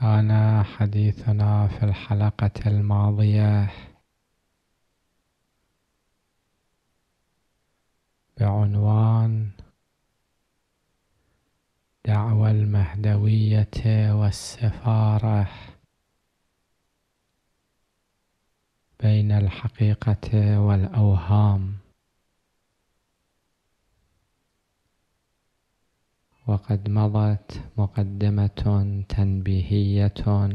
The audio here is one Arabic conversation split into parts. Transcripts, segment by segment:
كان حديثنا في الحلقة الماضية بعنوان دعوى المهدوية والسفارة بين الحقيقة والأوهام وقد مضت مقدمة تنبيهية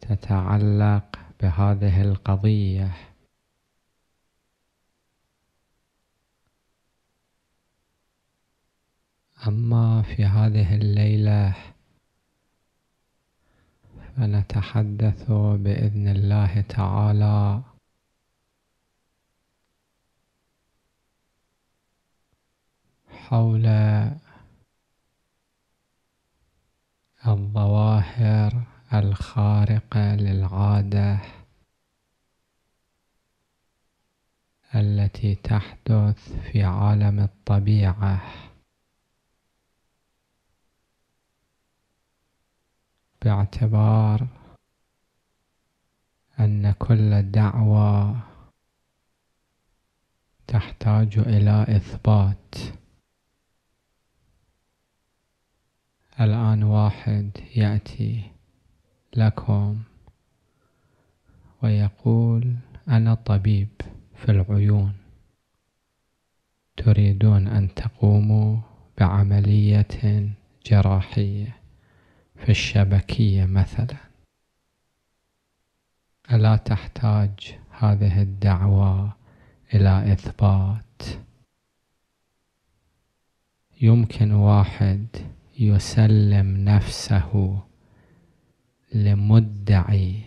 تتعلق بهذه القضية أما في هذه الليلة فنتحدث بإذن الله تعالى حول الظواهر الخارقة للعادة التي تحدث في عالم الطبيعة باعتبار أن كل دعوة تحتاج إلى إثبات الآن واحد يأتي لكم ويقول أنا طبيب في العيون تريدون أن تقوموا بعملية جراحية في الشبكية مثلا ألا تحتاج هذه الدعوة إلى إثبات يمكن واحد يسلم نفسه لمدعي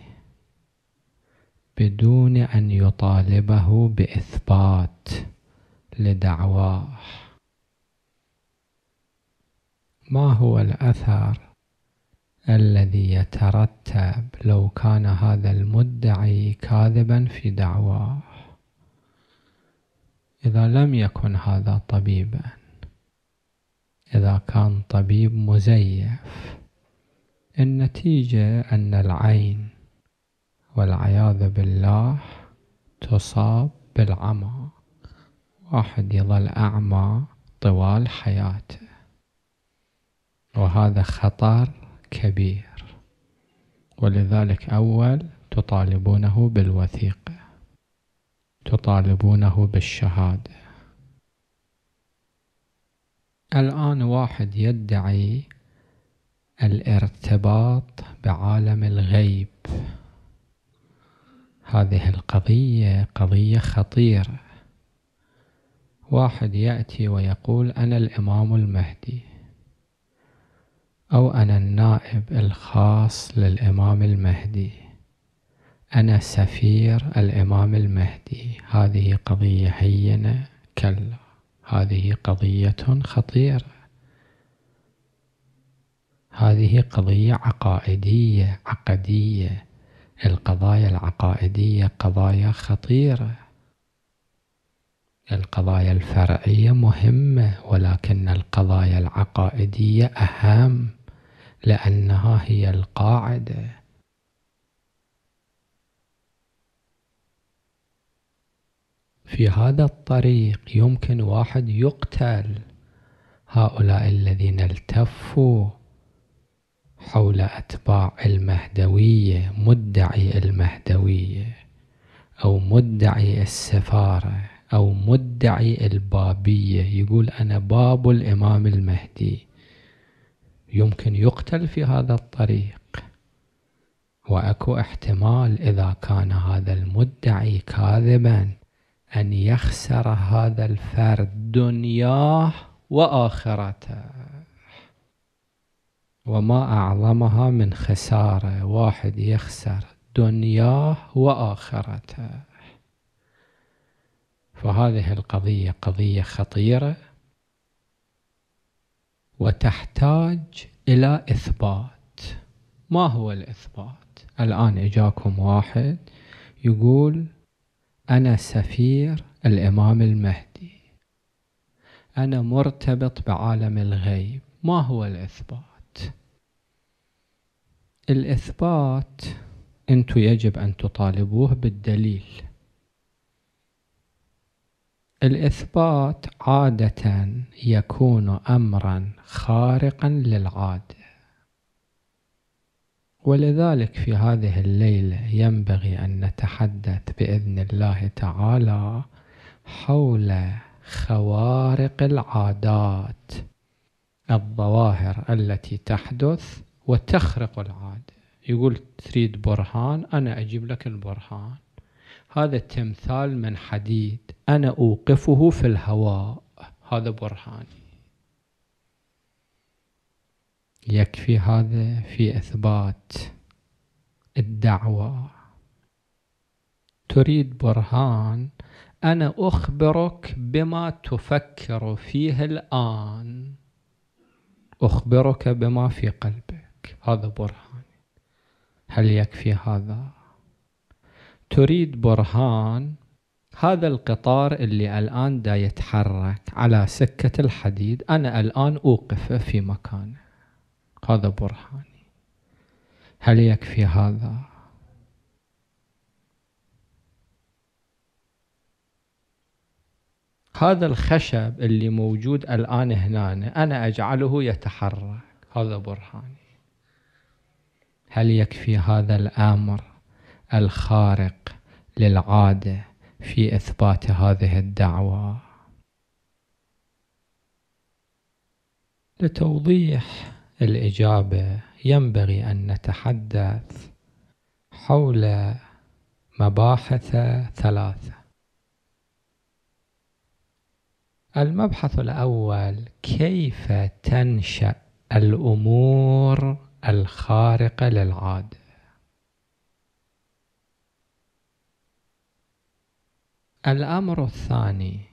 بدون أن يطالبه بإثبات لدعواه ما هو الأثر الذي يترتب لو كان هذا المدعي كاذبا في دعواه إذا لم يكن هذا طبيبا إذا كان طبيب مزيف النتيجة أن العين والعياذ بالله تصاب بالعمى واحد يظل أعمى طوال حياته وهذا خطر كبير ولذلك أول تطالبونه بالوثيقة تطالبونه بالشهادة الآن واحد يدعي الارتباط بعالم الغيب هذه القضية قضية خطيرة واحد يأتي ويقول أنا الإمام المهدي أو أنا النائب الخاص للإمام المهدي أنا سفير الإمام المهدي هذه قضية هينة كلا هذه قضية خطيرة هذه قضية عقائدية عقدية القضايا العقائدية قضايا خطيرة القضايا الفرعية مهمة ولكن القضايا العقائدية أهم لأنها هي القاعدة في هذا الطريق يمكن واحد يقتل هؤلاء الذين التفوا حول أتباع المهدوية مدعي المهدوية أو مدعي السفارة أو مدعي البابية يقول أنا باب الإمام المهدي يمكن يقتل في هذا الطريق وأكو احتمال إذا كان هذا المدعي كاذباً أن يخسر هذا الفرد دنياه وآخرته وما أعظمها من خسارة واحد يخسر دنياه وآخرته فهذه القضية قضية خطيرة وتحتاج إلى إثبات ما هو الإثبات؟ الآن إجاكم واحد يقول أنا سفير الإمام المهدي أنا مرتبط بعالم الغيب ما هو الإثبات الإثبات أنتو يجب أن تطالبوه بالدليل الإثبات عادة يكون أمرا خارقا للعادة ولذلك في هذه الليلة ينبغي أن نتحدث بإذن الله تعالى حول خوارق العادات الظواهر التي تحدث وتخرق العادة يقول تريد برهان أنا أجيب لك البرهان هذا التمثال من حديد أنا أوقفه في الهواء هذا برهاني يكفي هذا في إثبات الدعوة تريد برهان أنا أخبرك بما تفكر فيه الآن أخبرك بما في قلبك هذا برهان هل يكفي هذا؟ تريد برهان هذا القطار اللي الآن دا يتحرك على سكة الحديد أنا الآن أوقفه في مكانه هذا برهاني هل يكفي هذا هذا الخشب اللي موجود الآن هنا أنا أجعله يتحرك هذا برهاني هل يكفي هذا الأمر الخارق للعادة في إثبات هذه الدعوة لتوضيح الإجابة ينبغي أن نتحدث حول مباحث ثلاثة المبحث الأول كيف تنشأ الأمور الخارقة للعادة الأمر الثاني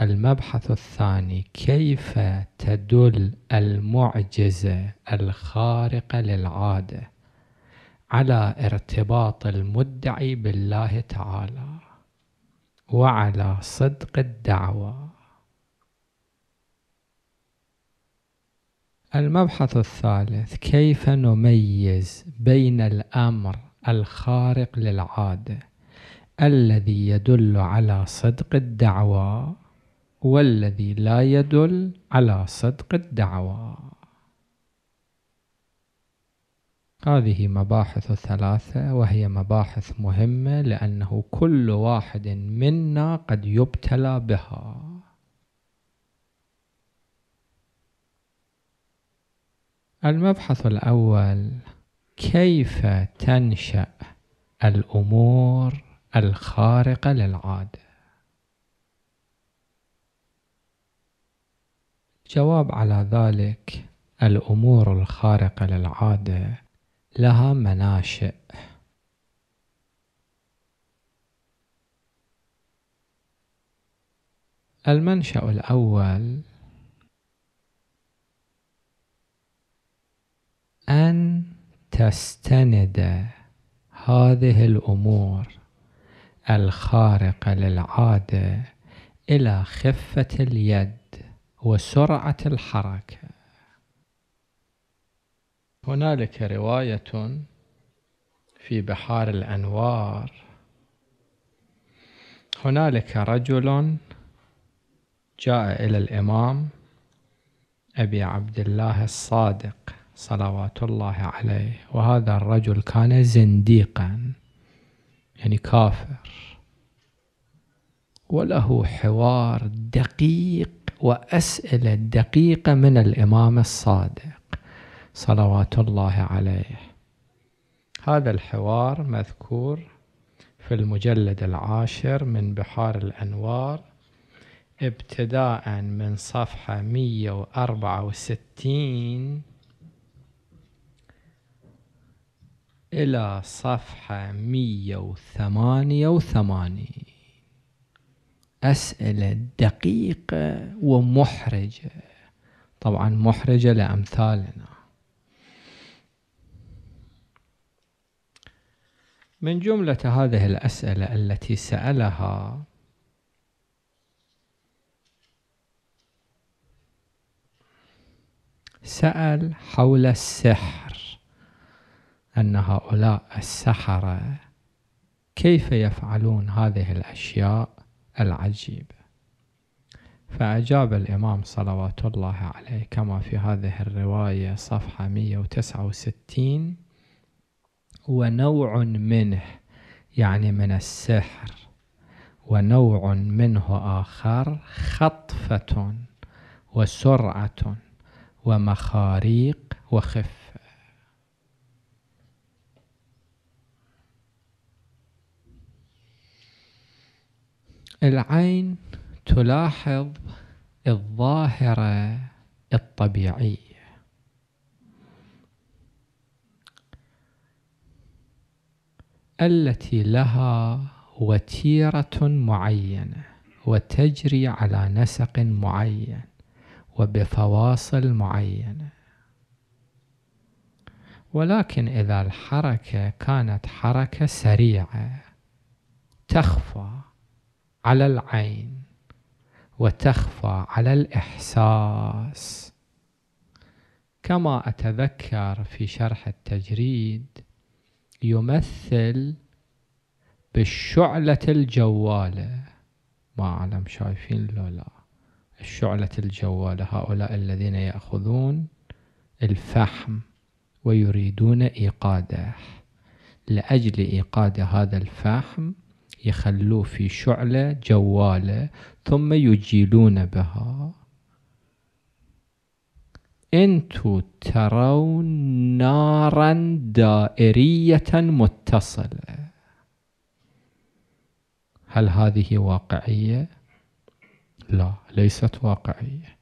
المبحث الثاني كيف تدل المعجزة الخارقة للعادة على ارتباط المدعي بالله تعالى وعلى صدق الدعوة المبحث الثالث كيف نميز بين الأمر الخارق للعادة الذي يدل على صدق الدعوة هو الذي لا يدل على صدق الدعوة هذه مباحث ثلاثة وهي مباحث مهمة لأنه كل واحد منا قد يبتلى بها المبحث الأول كيف تنشأ الأمور الخارقة للعادة جواب على ذلك الأمور الخارقة للعادة لها مناشئ المنشأ الأول أن تستند هذه الأمور الخارقة للعادة إلى خفة اليد وسرعة الحركة هنالك رواية في بحار الأنوار هنالك رجل جاء إلى الإمام أبي عبد الله الصادق صلوات الله عليه وهذا الرجل كان زنديقا يعني كافر وله حوار دقيق وأسئلة دقيقة من الإمام الصادق صلوات الله عليه هذا الحوار مذكور في المجلد العاشر من بحار الأنوار ابتداء من صفحة 164 إلى صفحة 188 أسئلة دقيقة ومحرجة طبعا محرجة لأمثالنا من جملة هذه الأسئلة التي سألها سأل حول السحر أن هؤلاء السحرة كيف يفعلون هذه الأشياء العجيب فأجاب الإمام صلوات الله عليه كما في هذه الرواية صفحة 169 ونوع منه يعني من السحر ونوع منه آخر خطفة وسرعة ومخاريق وخفة العين تلاحظ الظاهرة الطبيعية التي لها وتيرة معينة وتجري على نسق معين وبفواصل معينة ولكن إذا الحركة كانت حركة سريعة تخفى على العين وتخفى على الإحساس كما أتذكر في شرح التجريد يمثل بالشعلة الجوالة ما أعلم شايفين لو لا الشعلة الجوالة هؤلاء الذين يأخذون الفحم ويريدون إيقاده لأجل إيقاد هذا الفحم يخلوه في شعلة جوالة ثم يجيلون بها انتو ترون نارا دائرية متصلة هل هذه واقعية؟ لا ليست واقعية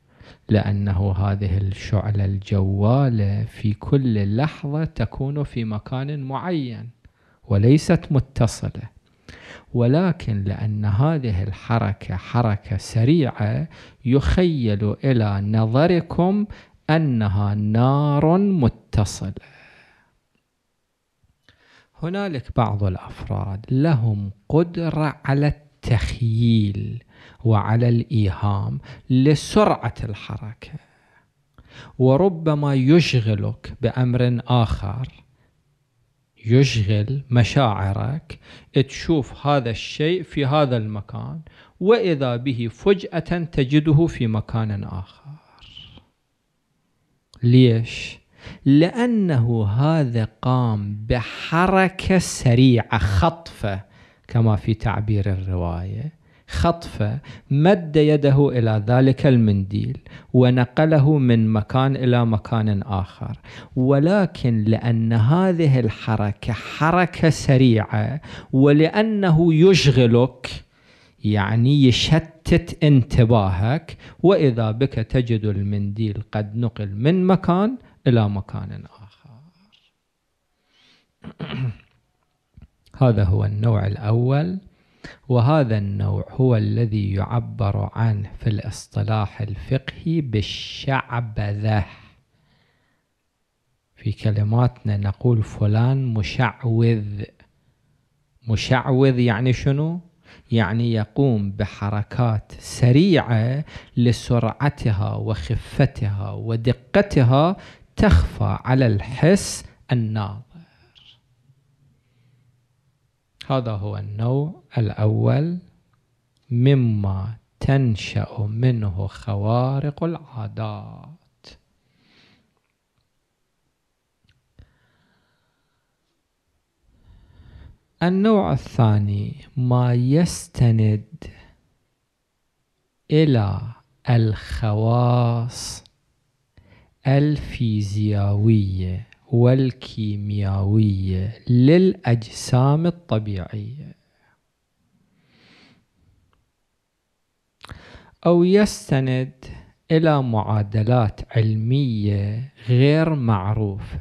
لأنه هذه الشعلة الجوالة في كل لحظة تكون في مكان معين وليست متصلة ولكن لأن هذه الحركة حركة سريعة يخيل إلى نظركم أنها نار متصلة هنالك بعض الأفراد لهم قدرة على التخييل وعلى الإيهام لسرعة الحركة وربما يشغلك بأمر آخر يشغل مشاعرك تشوف هذا الشيء في هذا المكان واذا به فجاه تجده في مكان اخر ليش لانه هذا قام بحركه سريعه خطفه كما في تعبير الروايه خطف مد يده الى ذلك المنديل ونقله من مكان الى مكان اخر ولكن لان هذه الحركه حركه سريعه ولانه يشغلك يعني يشتت انتباهك واذا بك تجد المنديل قد نقل من مكان الى مكان اخر هذا هو النوع الاول وهذا النوع هو الذي يعبر عنه في الاصطلاح الفقهي بالشعبذة في كلماتنا نقول فلان مشعوذ مشعوذ يعني شنو؟ يعني يقوم بحركات سريعة لسرعتها وخفتها ودقتها تخفى على الحس الناظر هذا هو النوع الأول مما تنشأ منه خوارق العادات النوع الثاني ما يستند إلى الخواص الفيزيائية والكيميائية للأجسام الطبيعية أو يستند إلى معادلات علمية غير معروفة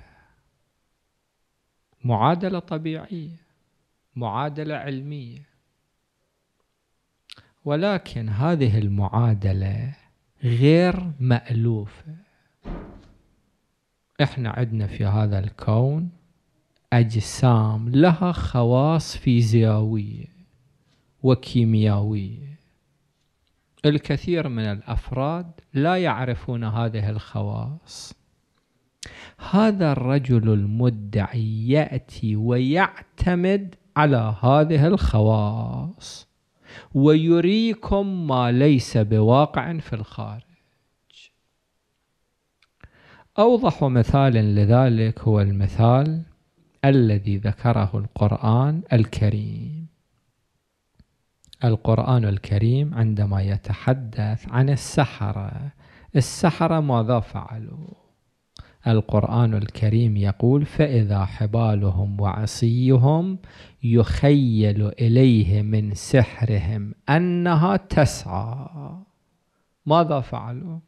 معادلة طبيعية معادلة علمية ولكن هذه المعادلة غير مألوفة احنا عندنا في هذا الكون اجسام لها خواص فيزياويه وكيميائيه الكثير من الافراد لا يعرفون هذه الخواص هذا الرجل المدعي ياتي ويعتمد على هذه الخواص ويريكم ما ليس بواقع في الخارج أوضح مثال لذلك هو المثال الذي ذكره القرآن الكريم القرآن الكريم عندما يتحدث عن السحرة السحرة ماذا فعلوا القرآن الكريم يقول فإذا حبالهم وعصيهم يخيل إليه من سحرهم أنها تسعى ماذا فعلوا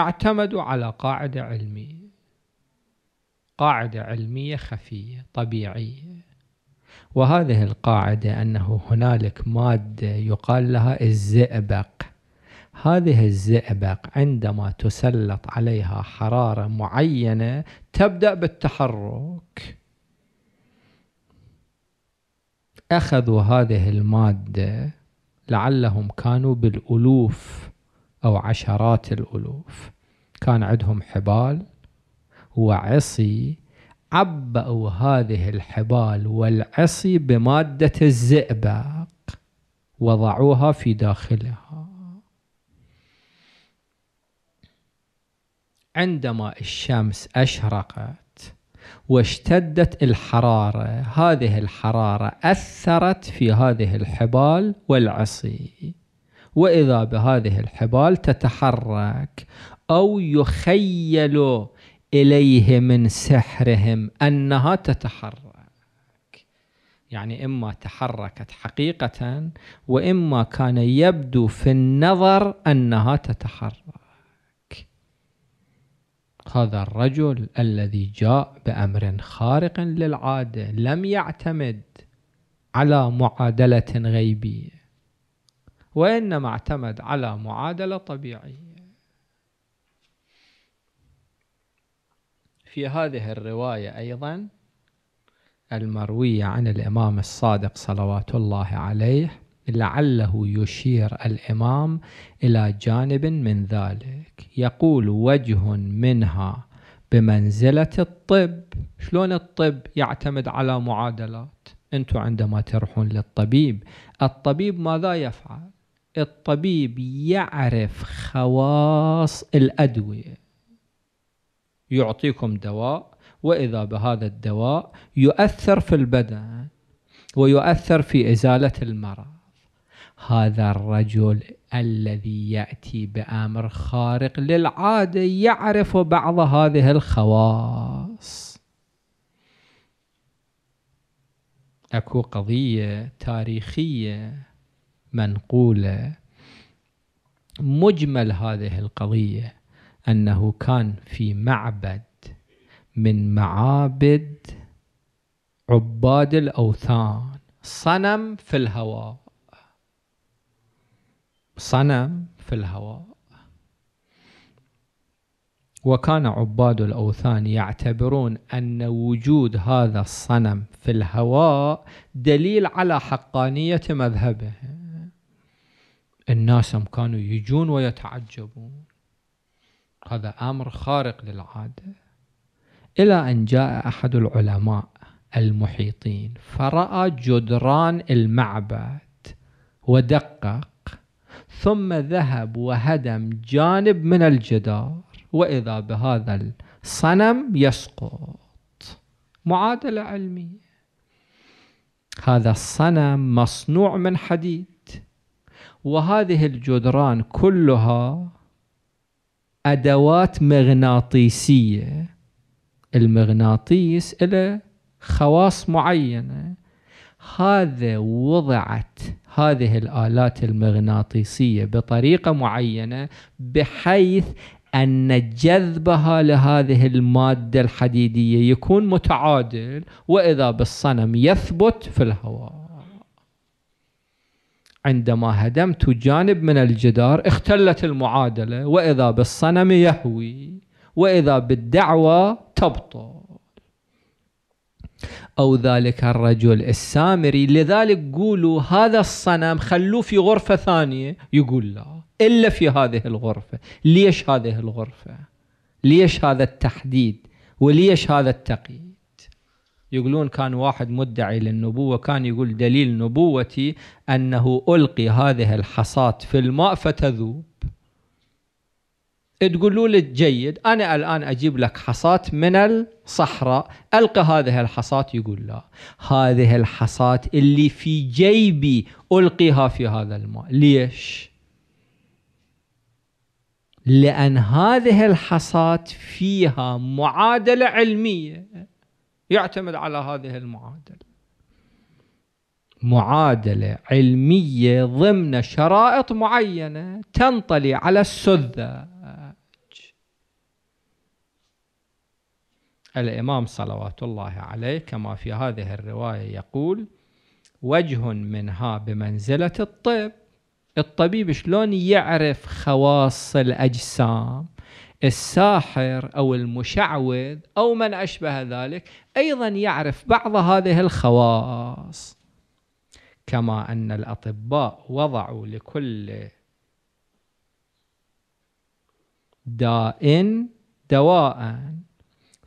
اعتمدوا على قاعدة علمية قاعدة علمية خفية طبيعية وهذه القاعدة أنه هنالك مادة يقال لها الزئبق هذه الزئبق عندما تسلط عليها حرارة معينة تبدأ بالتحرك أخذوا هذه المادة لعلهم كانوا بالألوف أو عشرات الألوف كان عندهم حبال وعصي عبأوا هذه الحبال والعصي بمادة الزئبق وضعوها في داخلها عندما الشمس أشرقت واشتدت الحرارة هذه الحرارة أثرت في هذه الحبال والعصي وإذا بهذه الحبال تتحرك أو يخيل إليه من سحرهم أنها تتحرك يعني إما تحركت حقيقة وإما كان يبدو في النظر أنها تتحرك هذا الرجل الذي جاء بأمر خارق للعادة لم يعتمد على معادلة غيبية وإنما اعتمد على معادلة طبيعية في هذه الرواية أيضا المروية عن الإمام الصادق صلوات الله عليه لعله يشير الإمام إلى جانب من ذلك يقول وجه منها بمنزلة الطب شلون الطب يعتمد على معادلات أنتم عندما تروحون للطبيب الطبيب ماذا يفعل الطبيب يعرف خواص الأدوية يعطيكم دواء وإذا بهذا الدواء يؤثر في البدن ويؤثر في إزالة المرض هذا الرجل الذي يأتي بأمر خارق للعادة يعرف بعض هذه الخواص أكو قضية تاريخية منقولة مجمل هذه القضية أنه كان في معبد من معابد عباد الأوثان صنم في الهواء صنم في الهواء وكان عباد الأوثان يعتبرون أن وجود هذا الصنم في الهواء دليل على حقانية مذهبهم الناس كانوا يجون ويتعجبون هذا أمر خارق للعادة إلى أن جاء أحد العلماء المحيطين فرأى جدران المعبد ودقق ثم ذهب وهدم جانب من الجدار وإذا بهذا الصنم يسقط معادلة علمية هذا الصنم مصنوع من حديد وهذه الجدران كلها أدوات مغناطيسية المغناطيس له خواص معينة هذا وضعت هذه الآلات المغناطيسية بطريقة معينة بحيث أن جذبها لهذه المادة الحديدية يكون متعادل وإذا بالصنم يثبت في الهواء عندما هدمت جانب من الجدار اختلت المعادلة وإذا بالصنم يهوي وإذا بالدعوة تبطل أو ذلك الرجل السامري لذلك قولوا هذا الصنم خلوه في غرفة ثانية يقول لا إلا في هذه الغرفة ليش هذه الغرفة ليش هذا التحديد وليش هذا التقييم يقولون كان واحد مدعي للنبوة كان يقول دليل نبوتي أنه ألقي هذه الحصات في الماء فتذوب تقولوا لي جيد أنا الآن أجيب لك حصات من الصحراء ألقى هذه الحصات يقول لا هذه الحصات اللي في جيبي ألقيها في هذا الماء ليش؟ لأن هذه الحصات فيها معادلة علمية يعتمد على هذه المعادله معادله علميه ضمن شرائط معينه تنطلي على السذج الامام صلوات الله عليه كما في هذه الروايه يقول وجه منها بمنزله الطب الطبيب شلون يعرف خواص الاجسام الساحر او المشعوذ او من اشبه ذلك ايضا يعرف بعض هذه الخواص كما ان الاطباء وضعوا لكل داء دواء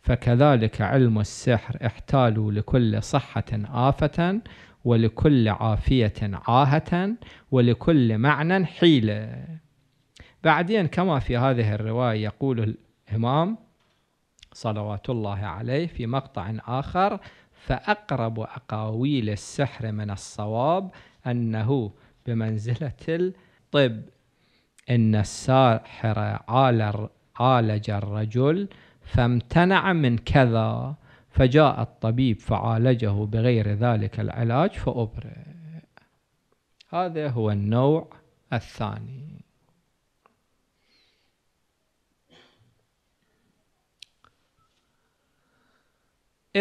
فكذلك علم السحر احتالوا لكل صحه افه ولكل عافيه عاهه ولكل معنى حيله بعدين كما في هذه الرواية يقول الإمام صلوات الله عليه في مقطع آخر فأقرب أقاويل السحر من الصواب أنه بمنزلة الطب إن الساحر عالج الرجل فامتنع من كذا فجاء الطبيب فعالجه بغير ذلك العلاج فأبرئ هذا هو النوع الثاني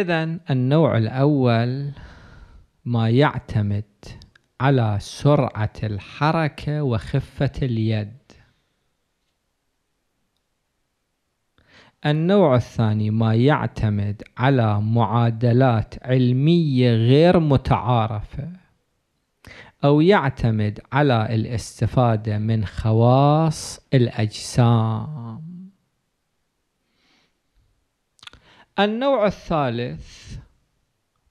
إذا النوع الأول ما يعتمد على سرعة الحركة وخفة اليد النوع الثاني ما يعتمد على معادلات علمية غير متعارفة أو يعتمد على الاستفادة من خواص الأجسام النوع الثالث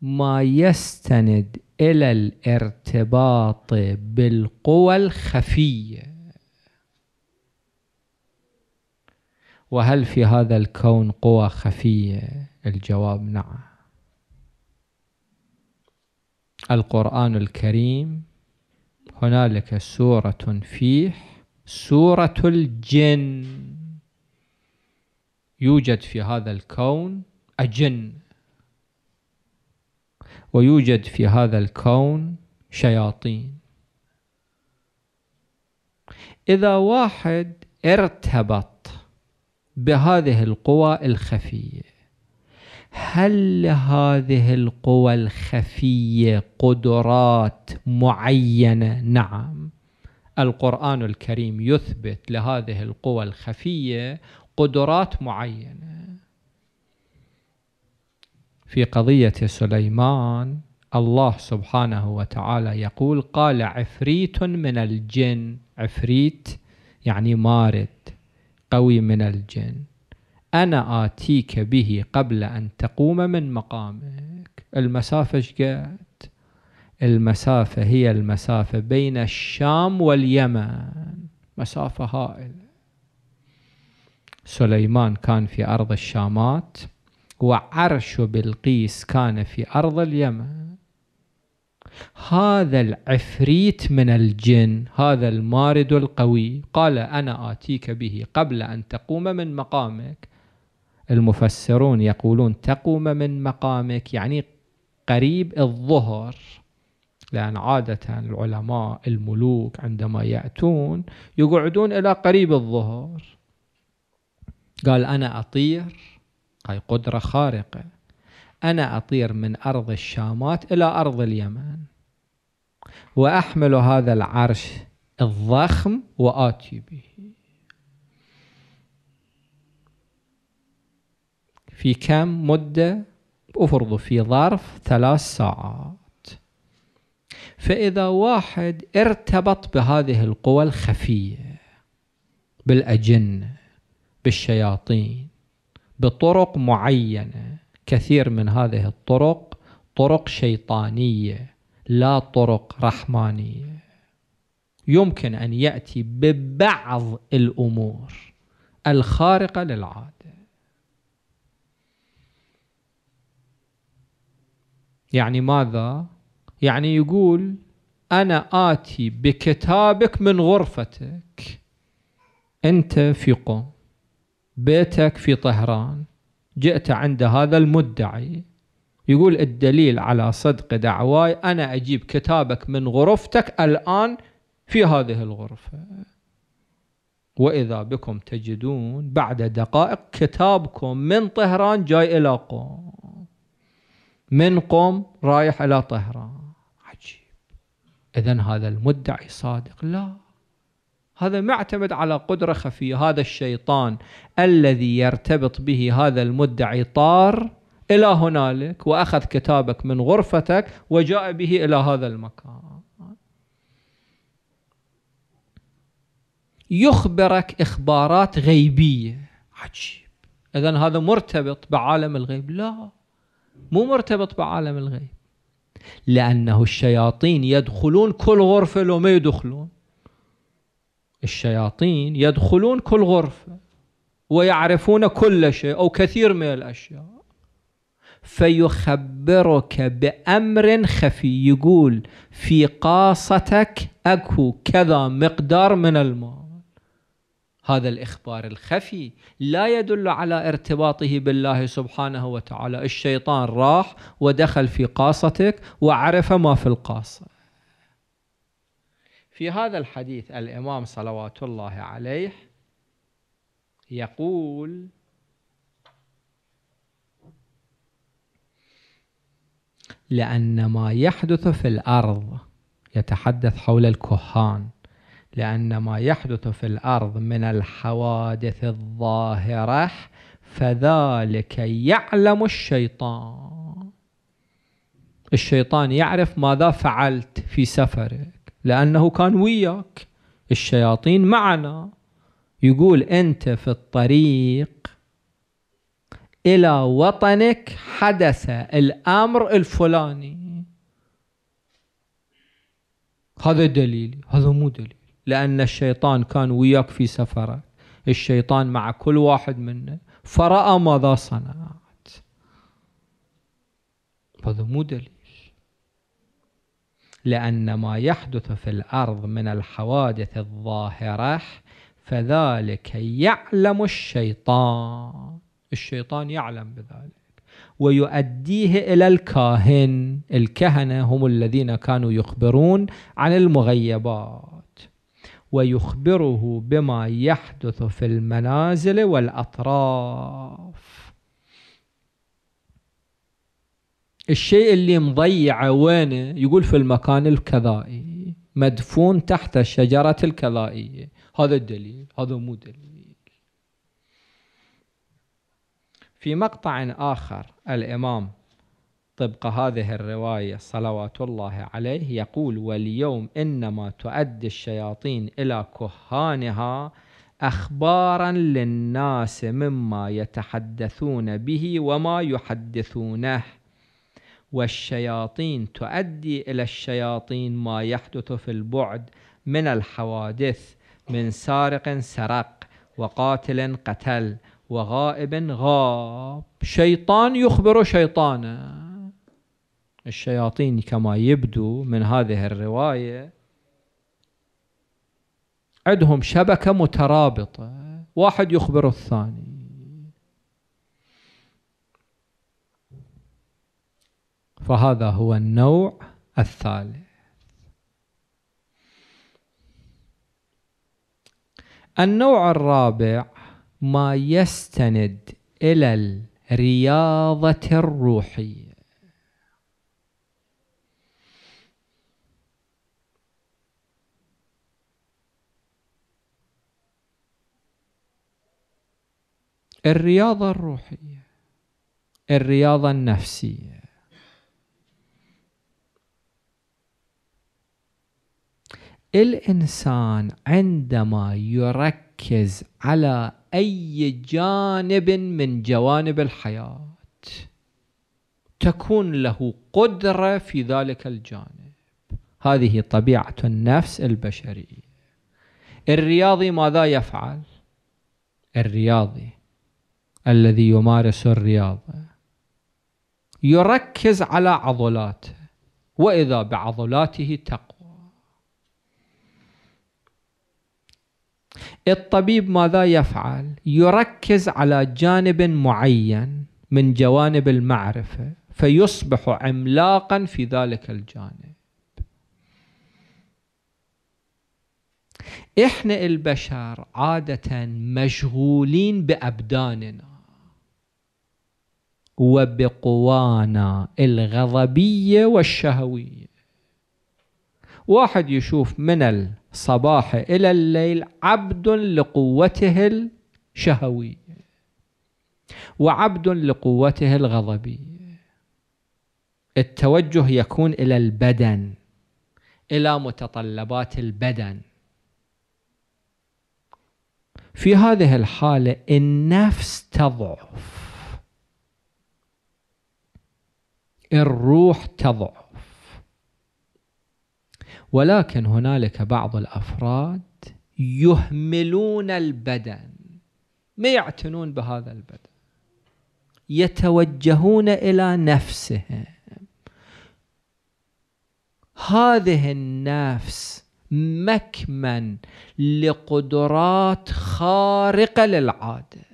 ما يستند إلى الارتباط بالقوى الخفية وهل في هذا الكون قوى خفية؟ الجواب نعم القرآن الكريم هنالك سورة فيه سورة الجن يوجد في هذا الكون أجن ويوجد في هذا الكون شياطين إذا واحد ارتبط بهذه القوى الخفية هل لهذه القوى الخفية قدرات معينة؟ نعم القرآن الكريم يثبت لهذه القوى الخفية قدرات معينة في قضية سليمان الله سبحانه وتعالى يقول قال عفريت من الجن عفريت يعني مارد قوي من الجن أنا آتيك به قبل أن تقوم من مقامك المسافة شقد المسافة هي المسافة بين الشام واليمن مسافة هائلة سليمان كان في أرض الشامات وعرش بلقيس كان في أرض اليمن هذا العفريت من الجن هذا المارد القوي قال أنا آتيك به قبل أن تقوم من مقامك المفسرون يقولون تقوم من مقامك يعني قريب الظهر لأن عادة العلماء الملوك عندما يأتون يقعدون إلى قريب الظهر قال أنا أطير هاي قدرة خارقة أنا أطير من أرض الشامات إلى أرض اليمن وأحمل هذا العرش الضخم وآتي به في كم مدة أفرض في ظرف ثلاث ساعات فإذا واحد ارتبط بهذه القوى الخفية بالأجنة بالشياطين بطرق معينه كثير من هذه الطرق طرق شيطانيه لا طرق رحمانيه يمكن ان ياتي ببعض الامور الخارقه للعاده يعني ماذا يعني يقول انا اتي بكتابك من غرفتك انت في قم بيتك في طهران جئت عند هذا المدعي يقول الدليل على صدق دعواي أنا أجيب كتابك من غرفتك الآن في هذه الغرفة وإذا بكم تجدون بعد دقائق كتابكم من طهران جاي إلى قوم من قوم رايح إلى طهران عجيب إذا هذا المدعي صادق لا هذا معتمد على قدرة خفية هذا الشيطان الذي يرتبط به هذا المدعي طار إلى هنالك وأخذ كتابك من غرفتك وجاء به إلى هذا المكان يخبرك إخبارات غيبية عجيب إذا هذا مرتبط بعالم الغيب لا مو مرتبط بعالم الغيب لأنه الشياطين يدخلون كل غرفة لو ما يدخلون الشياطين يدخلون كل غرفة ويعرفون كل شيء أو كثير من الأشياء فيخبرك بأمر خفي يقول في قاصتك أكو كذا مقدار من المال هذا الإخبار الخفي لا يدل على ارتباطه بالله سبحانه وتعالى الشيطان راح ودخل في قاصتك وعرف ما في القاصة في هذا الحديث الإمام صلوات الله عليه يقول لأن ما يحدث في الأرض يتحدث حول الكهان لأن ما يحدث في الأرض من الحوادث الظاهرة فذلك يعلم الشيطان الشيطان يعرف ماذا فعلت في سفرك لأنه كان وياك الشياطين معنا يقول أنت في الطريق إلى وطنك حدث الأمر الفلاني هذا دليل هذا مو دليل لأن الشيطان كان وياك في سفرك الشيطان مع كل واحد منا فرأى ماذا صنعت هذا مو دليل لأن ما يحدث في الأرض من الحوادث الظاهرة فذلك يعلم الشيطان الشيطان يعلم بذلك ويؤديه إلى الكاهن الكهنة هم الذين كانوا يخبرون عن المغيبات ويخبره بما يحدث في المنازل والأطراف الشيء اللي مضيعه وينه يقول في المكان الكذائي مدفون تحت الشجرة الكذائية هذا الدليل هذا مو دليل في مقطع آخر الإمام طبق هذه الرواية صلوات الله عليه يقول واليوم إنما تؤدي الشياطين إلى كهانها أخبارا للناس مما يتحدثون به وما يحدثونه والشياطين تؤدي إلى الشياطين ما يحدث في البعد من الحوادث من سارق سرق وقاتل قتل وغائب غاب شيطان يخبر شيطانه الشياطين كما يبدو من هذه الرواية عندهم شبكة مترابطة واحد يخبر الثاني فهذا هو النوع الثالث النوع الرابع ما يستند إلى الرياضة الروحية الرياضة الروحية الرياضة النفسية الإنسان عندما يركز على أي جانب من جوانب الحياة تكون له قدرة في ذلك الجانب هذه طبيعة النفس البشرية الرياضي ماذا يفعل؟ الرياضي الذي يمارس الرياضة يركز على عضلاته وإذا بعضلاته تقوى الطبيب ماذا يفعل؟ يركز على جانب معين من جوانب المعرفه فيصبح عملاقا في ذلك الجانب. احنا البشر عاده مشغولين بابداننا وبقوانا الغضبيه والشهويه واحد يشوف من الصباح إلى الليل عبد لقوته الشهوية وعبد لقوته الغضبية التوجه يكون إلى البدن إلى متطلبات البدن في هذه الحالة النفس تضعف الروح تضعف ولكن هنالك بعض الافراد يهملون البدن ما يعتنون بهذا البدن يتوجهون الى نفسهم هذه النفس مكمن لقدرات خارقه للعاده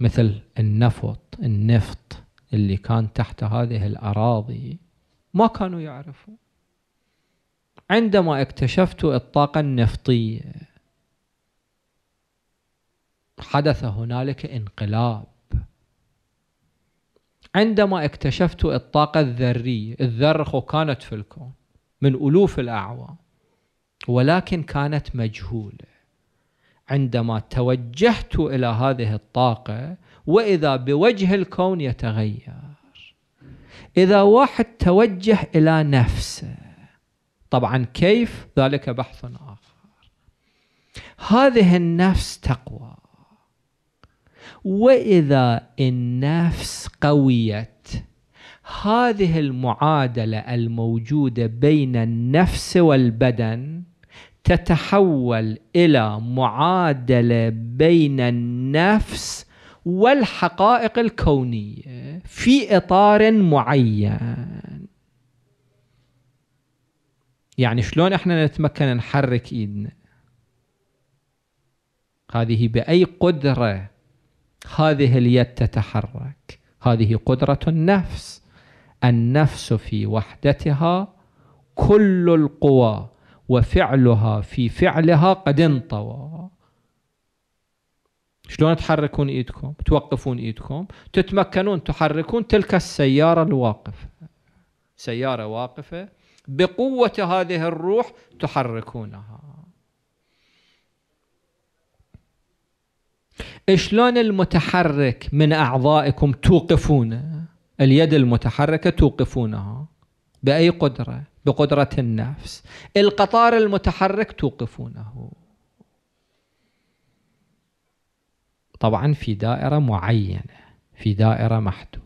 مثل النفط النفط اللي كان تحت هذه الأراضي ما كانوا يعرفوا عندما اكتشفت الطاقة النفطية حدث هنالك انقلاب عندما اكتشفت الطاقة الذرية الذرة كانت في الكون من ألوف الأعوام ولكن كانت مجهولة عندما توجهت إلى هذه الطاقة وإذا بوجه الكون يتغير إذا واحد توجه إلى نفسه طبعا كيف ذلك بحث آخر هذه النفس تقوى وإذا النفس قويت هذه المعادلة الموجودة بين النفس والبدن تتحول إلى معادلة بين النفس والحقائق الكونيه في اطار معين يعني شلون احنا نتمكن نحرك ايدنا هذه باي قدره هذه اليد تتحرك هذه قدره النفس النفس في وحدتها كل القوى وفعلها في فعلها قد انطوى شلون تحركون ايدكم توقفون ايدكم تتمكنون تحركون تلك السياره الواقفه سياره واقفه بقوه هذه الروح تحركونها شلون المتحرك من اعضائكم توقفونه اليد المتحركه توقفونها باي قدره بقدره النفس القطار المتحرك توقفونه طبعا في دائرة معينة في دائرة محدودة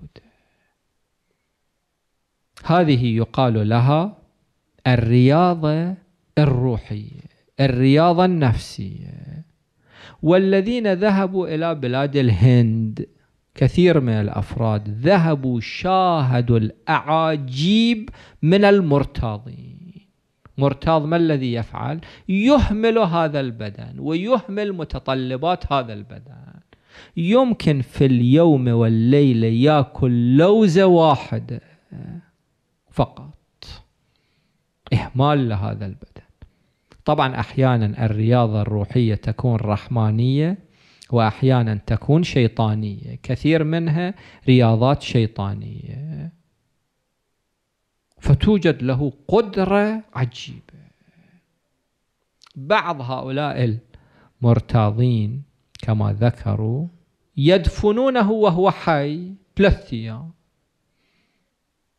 هذه يقال لها الرياضة الروحية الرياضة النفسية والذين ذهبوا إلى بلاد الهند كثير من الأفراد ذهبوا شاهدوا الأعاجيب من المرتاضين مرتاض ما الذي يفعل؟ يهمل هذا البدن ويهمل متطلبات هذا البدن يمكن في اليوم والليلة ياكل لوزة واحدة فقط إهمال لهذا البدن طبعا أحيانا الرياضة الروحية تكون رحمانية وأحيانا تكون شيطانية كثير منها رياضات شيطانية فتوجد له قدرة عجيبة بعض هؤلاء المرتاضين كما ذكروا يدفنونه وهو حي ثلاث ايام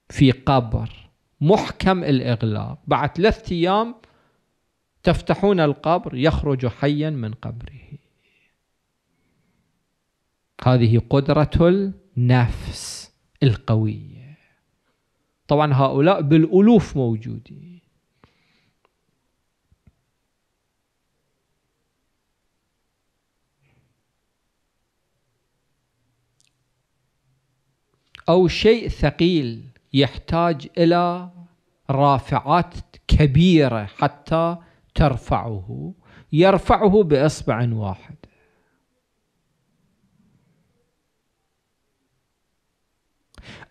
في قبر محكم الاغلاق بعد ثلاث ايام تفتحون القبر يخرج حيا من قبره هذه قدرة النفس القوية طبعا هؤلاء بالألوف موجودين أو شيء ثقيل يحتاج إلى رافعات كبيرة حتى ترفعه يرفعه بإصبع واحد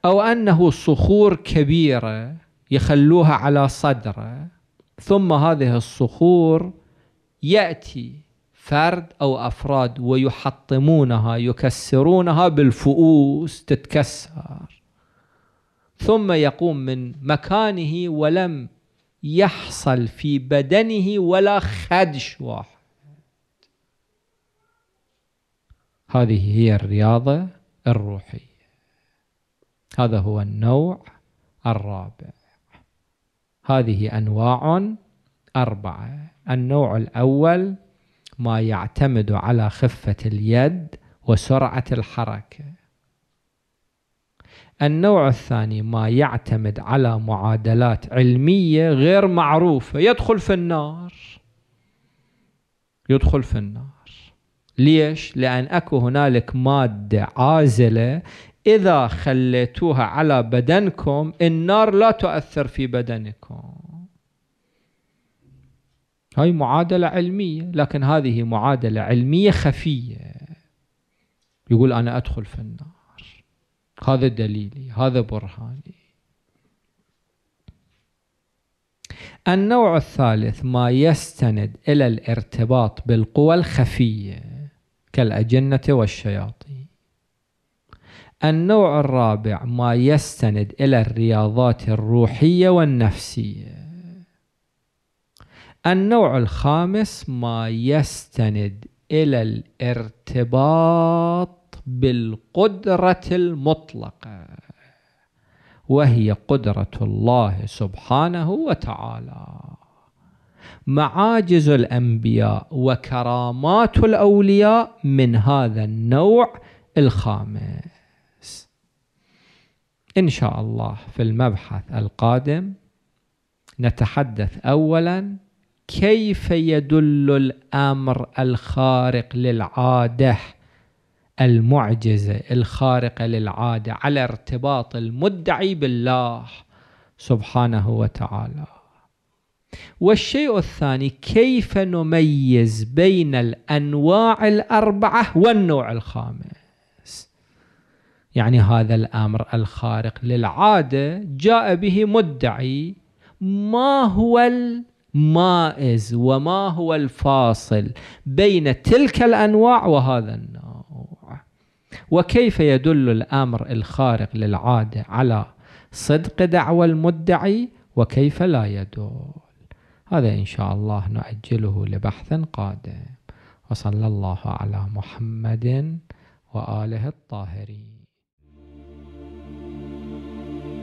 أو أنه صخور كبيرة يخلوها على صدره ثم هذه الصخور يأتي فرد أو أفراد ويحطمونها يكسرونها بالفؤوس تتكسر ثم يقوم من مكانه ولم يحصل في بدنه ولا خدش واحد هذه هي الرياضة الروحية هذا هو النوع الرابع هذه أنواع أربعة النوع الأول ما يعتمد على خفة اليد وسرعة الحركة النوع الثاني ما يعتمد على معادلات علمية غير معروفة يدخل في النار يدخل في النار ليش؟ لأن أكو هنالك مادة عازلة إذا خليتوها على بدنكم النار لا تؤثر في بدنكم هاي معادلة علمية لكن هذه معادلة علمية خفية يقول أنا أدخل في النار هذا دليلي هذا برهاني النوع الثالث ما يستند إلى الارتباط بالقوى الخفية كالأجنة والشياطين النوع الرابع ما يستند إلى الرياضات الروحية والنفسية النوع الخامس ما يستند إلى الارتباط بالقدرة المطلقة وهي قدرة الله سبحانه وتعالى معاجز الأنبياء وكرامات الأولياء من هذا النوع الخامس إن شاء الله في المبحث القادم نتحدث أولاً كيف يدل الامر الخارق للعاده المعجزه الخارقه للعاده على ارتباط المدعي بالله سبحانه وتعالى والشيء الثاني كيف نميز بين الانواع الاربعه والنوع الخامس يعني هذا الامر الخارق للعاده جاء به مدعي ما هو مائز وما هو الفاصل بين تلك الانواع وهذا النوع وكيف يدل الامر الخارق للعاده على صدق دعوى المدعي وكيف لا يدل هذا ان شاء الله نؤجله لبحث قادم وصلى الله على محمد واله الطاهرين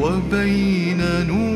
وبين نور